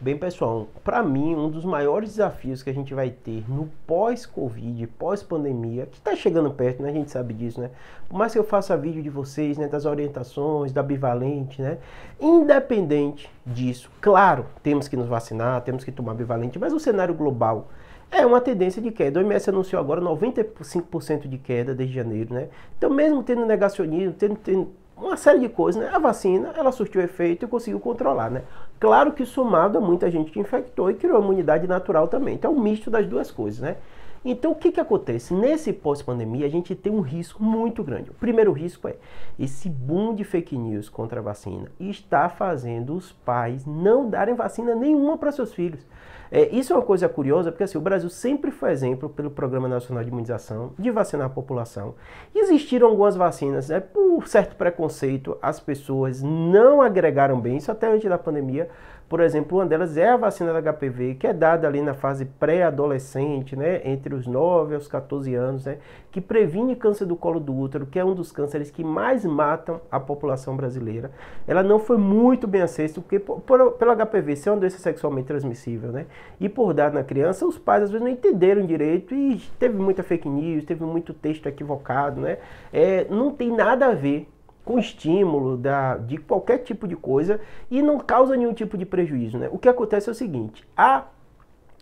Bem, pessoal, para mim, um dos maiores desafios que a gente vai ter no pós-Covid, pós-pandemia, que está chegando perto, né? A gente sabe disso, né? Por mais que eu faça vídeo de vocês, né? Das orientações, da bivalente, né? Independente disso, claro, temos que nos vacinar, temos que tomar bivalente, mas o cenário global é uma tendência de queda. O MS anunciou agora 95% de queda desde janeiro, né? Então, mesmo tendo negacionismo, tendo, tendo uma série de coisas, né? A vacina, ela surtiu efeito e conseguiu controlar, né? Claro que somado a muita gente que infectou e criou a imunidade natural também. Então é um misto das duas coisas, né? Então, o que, que acontece? Nesse pós-pandemia, a gente tem um risco muito grande. O primeiro risco é esse boom de fake news contra a vacina está fazendo os pais não darem vacina nenhuma para seus filhos. É, isso é uma coisa curiosa, porque assim, o Brasil sempre foi exemplo pelo Programa Nacional de Imunização de vacinar a população. Existiram algumas vacinas, né, por certo preconceito, as pessoas não agregaram bem, isso até antes da pandemia, por exemplo, uma delas é a vacina da HPV, que é dada ali na fase pré-adolescente, né, entre os 9 aos 14 anos, né, que previne câncer do colo do útero, que é um dos cânceres que mais matam a população brasileira. Ela não foi muito bem aceita porque por, pelo HPV ser uma doença sexualmente transmissível, né, e por dar na criança, os pais às vezes não entenderam direito e teve muita fake news, teve muito texto equivocado, né, é, não tem nada a ver com estímulo da, de qualquer tipo de coisa e não causa nenhum tipo de prejuízo. Né? O que acontece é o seguinte: há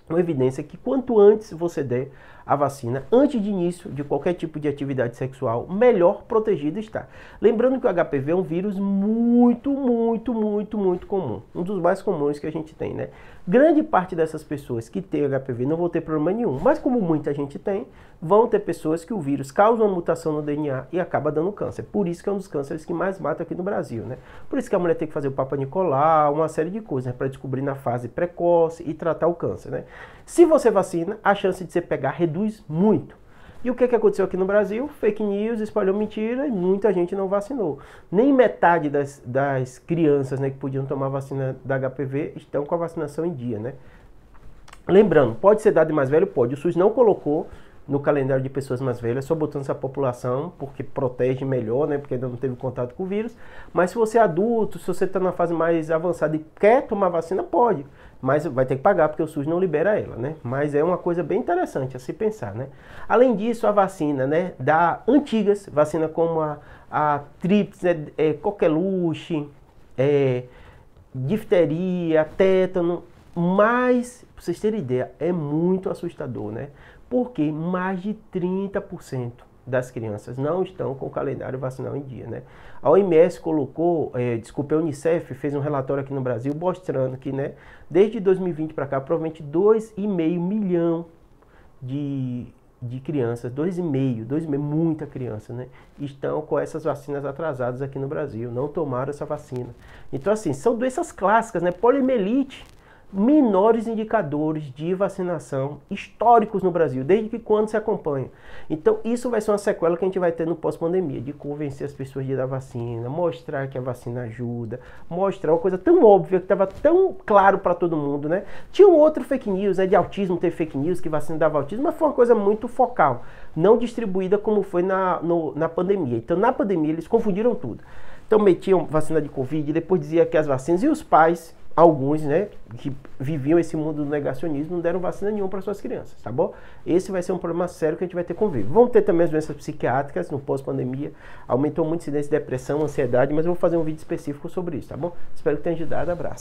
uma evidência que quanto antes você der a vacina antes de início de qualquer tipo de atividade sexual, melhor protegida está. Lembrando que o HPV é um vírus muito, muito, muito, muito comum. Um dos mais comuns que a gente tem, né? Grande parte dessas pessoas que têm HPV não vão ter problema nenhum, mas como muita gente tem, vão ter pessoas que o vírus causa uma mutação no DNA e acaba dando câncer. Por isso que é um dos cânceres que mais mata aqui no Brasil, né? Por isso que a mulher tem que fazer o Papa Nicolau, uma série de coisas, né? para descobrir na fase precoce e tratar o câncer, né? Se você vacina, a chance de você pegar reduz reduz muito. E o que, é que aconteceu aqui no Brasil? Fake news, espalhou mentira e muita gente não vacinou. Nem metade das, das crianças né, que podiam tomar vacina da HPV estão com a vacinação em dia, né? Lembrando, pode ser dado mais velho? Pode. O SUS não colocou no calendário de pessoas mais velhas, só botando essa população, porque protege melhor, né? Porque ainda não teve contato com o vírus. Mas se você é adulto, se você está na fase mais avançada e quer tomar vacina, pode. Mas vai ter que pagar, porque o SUS não libera ela, né? Mas é uma coisa bem interessante a se pensar, né? Além disso, a vacina, né? Da antigas, vacina como a, a trips, né? é, coqueluche, é, difteria, tétano, mas, pra vocês terem ideia, é muito assustador, né? porque mais de 30% das crianças não estão com o calendário vacinal em dia. Né? A OMS colocou, é, desculpa, a Unicef fez um relatório aqui no Brasil mostrando que né, desde 2020 para cá, provavelmente 2,5 milhão de, de crianças, 2,5, 2,5, muita criança, né? Estão com essas vacinas atrasadas aqui no Brasil, não tomaram essa vacina. Então, assim, são doenças clássicas, né? Polimelite, menores indicadores de vacinação históricos no Brasil, desde que quando se acompanha. Então, isso vai ser uma sequela que a gente vai ter no pós-pandemia, de convencer as pessoas de dar vacina, mostrar que a vacina ajuda, mostrar uma coisa tão óbvia que estava tão claro para todo mundo, né? Tinha um outro fake news, né, de autismo, ter fake news que vacina dava autismo, mas foi uma coisa muito focal, não distribuída como foi na, no, na pandemia. Então, na pandemia, eles confundiram tudo. Então, metiam vacina de Covid, depois dizia que as vacinas e os pais alguns, né, que viviam esse mundo do negacionismo, não deram vacina nenhuma para suas crianças, tá bom? Esse vai ser um problema sério que a gente vai ter convívio. Vão ter também as doenças psiquiátricas no pós-pandemia, aumentou muito a incidência de depressão, ansiedade, mas eu vou fazer um vídeo específico sobre isso, tá bom? Espero que tenha ajudado, abraço.